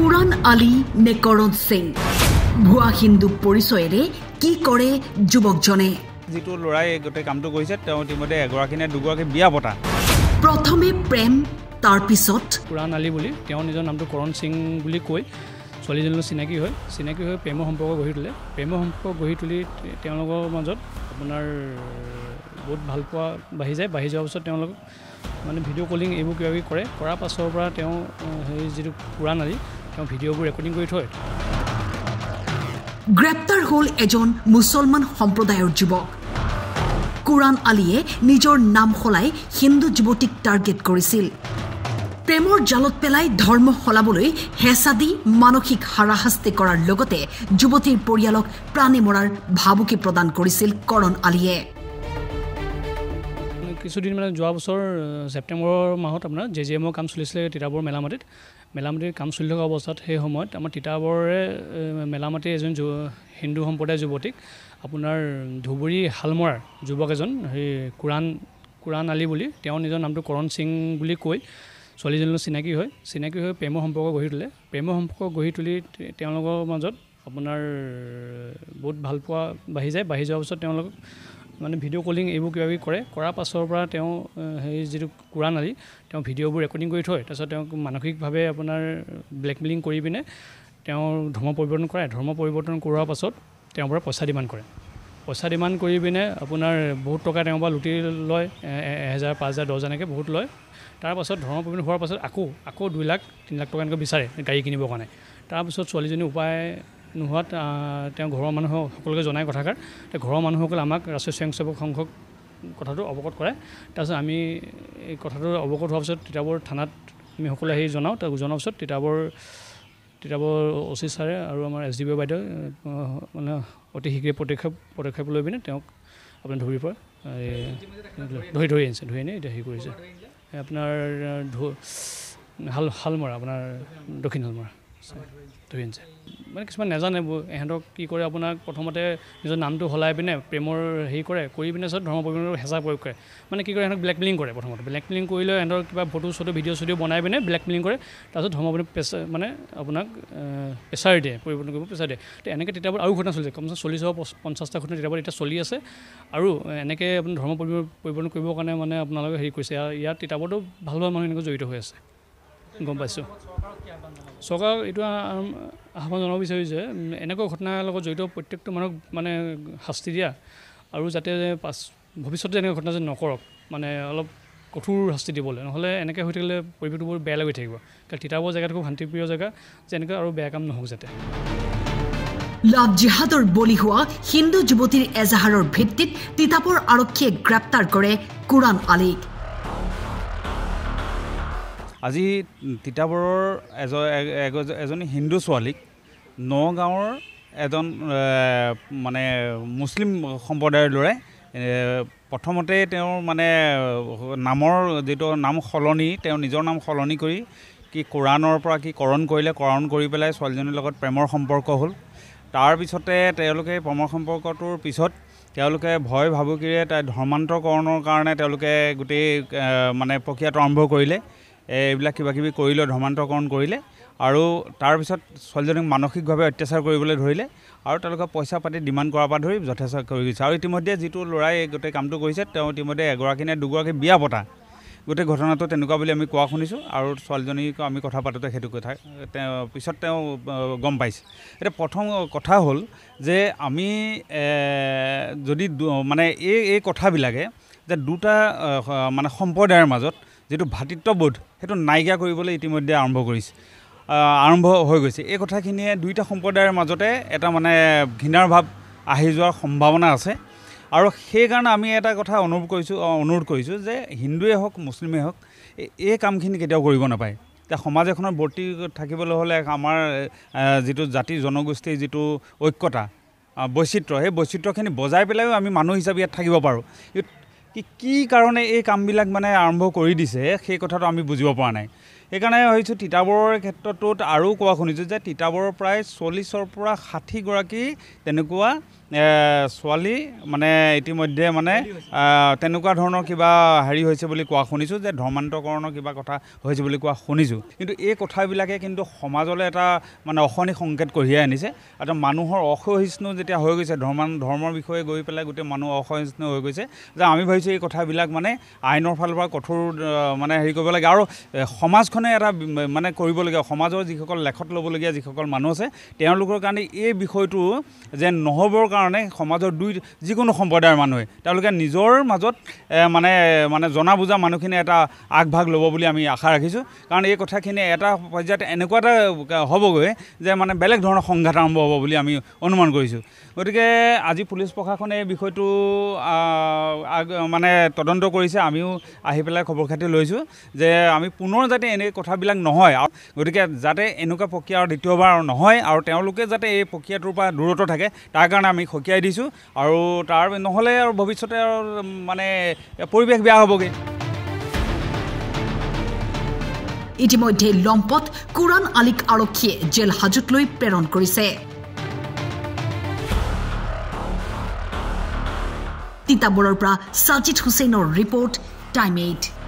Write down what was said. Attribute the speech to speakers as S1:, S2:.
S1: কোৰাণ আলী নে কৰণ সিং ভুৱা হিন্দু পৰিচয়েৰে কি কৰে যুৱকজনে
S2: যিটো ল'ৰাই গোটেই কামটো কৰিছে তেওঁ ইতিমধ্যে এগৰাকী নে দুগৰাকী বিয়া পতা
S3: প্ৰথমে প্ৰেম তাৰপিছত কোৰাণ আলী বুলি তেওঁ নিজৰ নামটো কৰণ সিং বুলি কৈ ছোৱালীজনীলৈ চিনাকি হয় চিনাকি হৈ প্ৰেমৰ সম্পৰ্ক গঢ়ি তোলে প্ৰেমৰ সম্পৰ্ক গঢ়ি তুলি তেওঁলোকৰ মাজত আপোনাৰ বহুত ভালপোৱা বাঢ়ি যায় বাঢ়ি যোৱাৰ পাছত তেওঁলোক মানে ভিডিঅ' কলিং এইবোৰ কিবা কিবি কৰে কৰাৰ পাছৰ পৰা তেওঁ সেই যিটো কোৰাণ আলী তেওঁ ভিডিঅ'বোৰ ৰেকৰ্ডিং কৰি থৈ
S1: গ্ৰেপ্তাৰ হ'ল এজন মুছলমান সম্প্ৰদায়ৰ যুৱক কোৰাণ আলীয়ে নিজৰ নাম সলাই হিন্দু যুৱতীক টাৰ্গেট কৰিছিল প্ৰেমৰ জালত পেলাই ধৰ্ম সলাবলৈ হেঁচা দি মানসিক হাৰাশাস্তি কৰাৰ লগতে যুৱতীৰ পৰিয়ালক প্ৰাণী মৰাৰ ভাবুকি প্ৰদান কৰিছিল কৰণ আলীয়ে
S3: কিছুদিন মানে যোৱা বছৰ ছেপ্টেম্বৰৰ মাহত আপোনাৰ জে জি এমৰ কাম চলিছিলে তিতাবৰ মেলামাটিত মেলামাটিৰ কাম চলি থকা অৱস্থাত সেই সময়ত আমাৰ তিতাবৰে মেলামাটিৰ এজন যু হিন্দু সম্প্ৰদায়ৰ যুৱতীক আপোনাৰ ধুবুৰী হালমৰাৰ যুৱক এজন সেই কোৰাণ কোৰাণ আলী বুলি তেওঁ নিজৰ নামটো কৰণ সিং বুলি কৈ ছোৱালীজনীলৈ চিনাকি হয় চিনাকি হৈ প্ৰেমৰ সম্পৰ্ক গঢ়ি তোলে প্ৰেমৰ সম্পৰ্ক গঢ়ি তুলি তেওঁলোকৰ মাজত আপোনাৰ বহুত ভালপোৱা বাঢ়ি যায় বাঢ়ি যোৱাৰ পিছত তেওঁলোকক মানে ভিডিঅ' কলিং এইবোৰ কিবা কিবি কৰে কৰাৰ পাছৰ পৰা তেওঁ সেই যিটো কোৰাণ আলি তেওঁ ভিডিঅ'বোৰ ৰেকৰ্ডিং কৰি থয় তাৰপিছত তেওঁক মানসিকভাৱে আপোনাৰ ব্লেকমেইলিং কৰি পিনে তেওঁ ধৰ্ম পৰিৱৰ্তন কৰে ধৰ্ম পৰিৱৰ্তন কৰোৱাৰ পাছত তেওঁৰ পৰা পইচা ডিমাণ্ড কৰে পইচা ডিমাণ্ড কৰি পিনে আপোনাৰ বহুত টকা তেওঁৰ পৰা লুটি লয় এহেজাৰ পাঁচ হেজাৰ দহজনকৈ বহুত লয় তাৰপাছত ধৰ্ম পৰিৱৰ্তন হোৱাৰ পাছত আকৌ আকৌ দুই লাখ তিনি লাখ টকা এনেকৈ বিচাৰে গাড়ী কিনিবৰ কাৰণে তাৰপিছত ছোৱালীজনী উপায় নোহোৱাত তেওঁ ঘৰৰ মানুহক সকলোকে জনায় কথাষাৰ তে ঘৰৰ মানুহসকলে আমাক ৰাষ্ট্ৰীয় স্বয়ংসেৱক সংঘক কথাটো অৱগত কৰে তাৰপিছত আমি এই কথাটো অৱগত হোৱাৰ পিছত তিতাবৰ থানাত আমি সকলোৱে আহি জনাওঁ তাক জনোৱাৰ পিছত তিতাবৰ তিতাবৰ অ চি ছাৰে আৰু আমাৰ এছ ডি বি বাইদেউ মানে অতি শীঘ্ৰে পদক্ষেপ পদক্ষেপ লৈ পিনে তেওঁক আপুনি ধৰি পৰা ধৰি ধৰি আনিছে ধৰি আনি এতিয়া হেৰি কৰিছে আপোনাৰ শাল হালমৰা আপোনাৰ দক্ষিণ শালমৰা ধৰি আনিছে মানে কিছুমান নাজানে ইহঁতক কি কৰে আপোনাক প্ৰথমতে নিজৰ নামটো সলাই পিনে প্ৰেমৰ হেৰি কৰে কৰি পিনে চব ধৰ্ম প্ৰেমৰ হেঁচা প্ৰয়োগ কৰে মানে কি কৰে ইহঁতক ব্লেকমেলিং কৰে প্ৰথমতে ব্লেকমেলিং কৰি লৈ কিবা ফটো চটো ভিডিঅ' চিডিঅ' বনাই পিনে ব্লেকমেলিং কৰে তাৰপিছত ধৰ্ম প্ৰেম প্ৰেচাৰ মানে আপোনাক প্ৰেচাৰ দিয়ে পৰিৱৰ্তন কৰিব প্ৰেচাৰ দিয়ে তো এনেকৈ তেতিয়া আৰু ঘটনা চলিছে কমচে চল্লিছ হওক পঞ্চাছটা ঘটনা তেতিয়া এতিয়া চলি আছে আৰু এনেকৈ আপুনি ধৰ্ম পৰিৱৰ্তন কৰিবৰ কাৰণে মানে আপোনালোকে হেৰি কৰিছে ইয়াত তিতাবতো ভাল ভাল মানুহ এনেকৈ জড়িত হৈ আছে গম পাইছোঁ চৰকাৰক এইটো আহ্বান জনাব বিচাৰিছোঁ যে এনেকুৱা ঘটনাৰ লগত জড়িত প্ৰত্যেকটো মানুহক মানে শাস্তি দিয়া আৰু যাতে পাছ ভৱিষ্যতে এনেকুৱা ঘটনা যে নকৰক মানে অলপ কঠোৰ শাস্তি দিবলৈ নহ'লে এনেকৈ হৈ থাকিলে পৰিৱেশটো বৰ বেয়া লাগি থাকিব কাৰণ তিতাবৰ জেগাটো খুব শান্তিপ্ৰিয় জেগা যে এনেকৈ আৰু বেয়া কাম নহওক যাতে
S1: লাভ জিহাদৰ বলি হোৱা হিন্দু যুৱতীৰ এজাহাৰৰ ভিত্তিত তিতাবৰ আৰক্ষীয়ে গ্ৰেপ্তাৰ কৰে কোৰাণ আলীক
S2: আজি তিতাবৰৰ এজ এজনী হিন্দু ছোৱালীক নগাঁৱৰ এজন মানে মুছলিম সম্প্ৰদায়ৰ ল'ৰাই প্ৰথমতে তেওঁৰ মানে নামৰ যিটো নাম সলনি তেওঁ নিজৰ নাম সলনি কৰি কি কোৰাণৰ পৰা কি কৰণ কৰিলে কৰণ কৰি পেলাই ছোৱালীজনীৰ লগত প্ৰেমৰ সম্পৰ্ক হ'ল তাৰপিছতে তেওঁলোকে প্ৰেমৰ সম্পৰ্কটোৰ পিছত তেওঁলোকে ভয় ভাবুকিৰে তাই ধৰ্মান্তৰকৰণৰ কাৰণে তেওঁলোকে গোটেই মানে প্ৰক্ৰিয়াটো আৰম্ভ কৰিলে এইবিলাক কিবাকিবি কৰিলে ধৰ্মান্তৰকৰণ কৰিলে আৰু তাৰপিছত ছোৱালীজনীক মানসিকভাৱে অত্যাচাৰ কৰিবলৈ ধৰিলে আৰু তেওঁলোকে পইচা পাতি ডিমাণ্ড কৰাৰ পৰা ধৰি যথেষ্ট কৰি গৈছে আৰু ইতিমধ্যে যিটো ল'ৰাই গোটেই কামটো কৰিছে তেওঁ ইতিমধ্যে এগৰাকী নে দুগৰাকী বিয়া পতা গোটেই ঘটনাটো তেনেকুৱা বুলি আমি কোৱা শুনিছোঁ আৰু ছোৱালীজনীকো আমি কথা পাতোঁতে সেইটো কথা তেওঁ পিছত তেওঁ গম পাইছে এতিয়া প্ৰথম কথা হ'ল যে আমি যদি মানে এই এই কথাবিলাকে যে দুটা মানে সম্প্ৰদায়ৰ মাজত যিটো ভাতৃত্ববোধ সেইটো নাইকিয়া কৰিবলৈ ইতিমধ্যে আৰম্ভ কৰিছে আৰম্ভ হৈ গৈছে এই কথাখিনিয়ে দুয়োটা সম্প্ৰদায়ৰ মাজতে এটা মানে ঘৃণাৰ ভাৱ আহি যোৱাৰ সম্ভাৱনা আছে আৰু সেইকাৰণে আমি এটা কথা অনুৰোধ কৰিছোঁ অনুৰোধ কৰিছোঁ যে হিন্দুৱে হওক মুছলিমেই হওক এই কামখিনি কেতিয়াও কৰিব নাপায় এতিয়া সমাজ এখনত বৰ্তি থাকিবলৈ হ'লে আমাৰ যিটো জাতি জনগোষ্ঠীৰ যিটো ঐক্যতা বৈচিত্ৰ সেই বৈচিত্ৰখিনি বজাই পেলাইও আমি মানুহ হিচাপে ইয়াত থাকিব পাৰোঁ কি কি কাৰণে এই কামবিলাক মানে আৰম্ভ কৰি দিছে সেই কথাটো আমি বুজিব পৰা নাই সেইকাৰণে ভাবিছোঁ তিতাবৰৰ ক্ষেত্ৰটোত আৰু কোৱা শুনিছোঁ যে তিতাবৰৰ প্ৰায় চল্লিছৰ পৰা ষাঠিগৰাকী তেনেকুৱা ছোৱালী মানে ইতিমধ্যে মানে তেনেকুৱা ধৰণৰ কিবা হেৰি হৈছে বুলি কোৱা শুনিছোঁ যে ধৰ্মান্তৰকৰণৰ কিবা কথা হৈছে বুলি কোৱা শুনিছোঁ কিন্তু এই কথাবিলাকে কিন্তু সমাজলৈ এটা মানে অশনি সংকেত কঢ়িয়াই আনিছে আৰু মানুহৰ অসহিষ্ণু যেতিয়া হৈ গৈছে ধৰ্মান ধৰ্মৰ বিষয়ে গৈ পেলাই গোটেই মানুহ অসহিষ্ণু হৈ গৈছে যে আমি ভাবিছোঁ এই কথাবিলাক মানে আইনৰ ফালৰ পৰা কঠোৰ মানে হেৰি কৰিব লাগে আৰু সমাজখনে এটা মানে কৰিবলগীয়া সমাজৰ যিসকল লেখত ল'বলগীয়া যিসকল মানুহ আছে তেওঁলোকৰ কাৰণে এই বিষয়টো যে নহ'বৰ কাৰণে কাৰণে সমাজৰ দুই যিকোনো সম্প্ৰদায়ৰ মানুহে তেওঁলোকে নিজৰ মাজত মানে মানে জনা বুজা মানুহখিনি এটা আগভাগ ল'ব বুলি আমি আশা ৰাখিছোঁ কাৰণ এই কথাখিনি এটা পৰ্যায়ত এনেকুৱা এটা হ'বগৈ যে মানে বেলেগ ধৰণৰ সংঘাত আৰম্ভ হ'ব বুলি আমি অনুমান কৰিছোঁ গতিকে আজি পুলিচ প্ৰশাসনে এই বিষয়টো মানে তদন্ত কৰিছে আমিও আহি পেলাই খবৰ খাতি লৈছোঁ যে আমি পুনৰ যাতে এনে কথাবিলাক নহয় আৰু গতিকে যাতে এনেকুৱা প্ৰক্ৰিয়া আৰু দ্বিতীয়বাৰ নহয় আৰু তেওঁলোকে যাতে এই প্ৰক্ৰিয়াটোৰ পৰা দূৰত্ব থাকে তাৰ কাৰণে আমি সকিয়াই দিছোঁ আৰু তাৰ নহ'লে আৰু ভৱিষ্যতে মানে পৰিৱেশ বেয়া হ'বগৈ
S1: ইতিমধ্যে লম্পত কোৰাণ আলিক আৰক্ষীয়ে জেল হাজোতলৈ প্ৰেৰণ কৰিছে তিতাবৰৰ পৰা সাজিদ হুছেইনৰ ৰিপৰ্ট টাইম এইট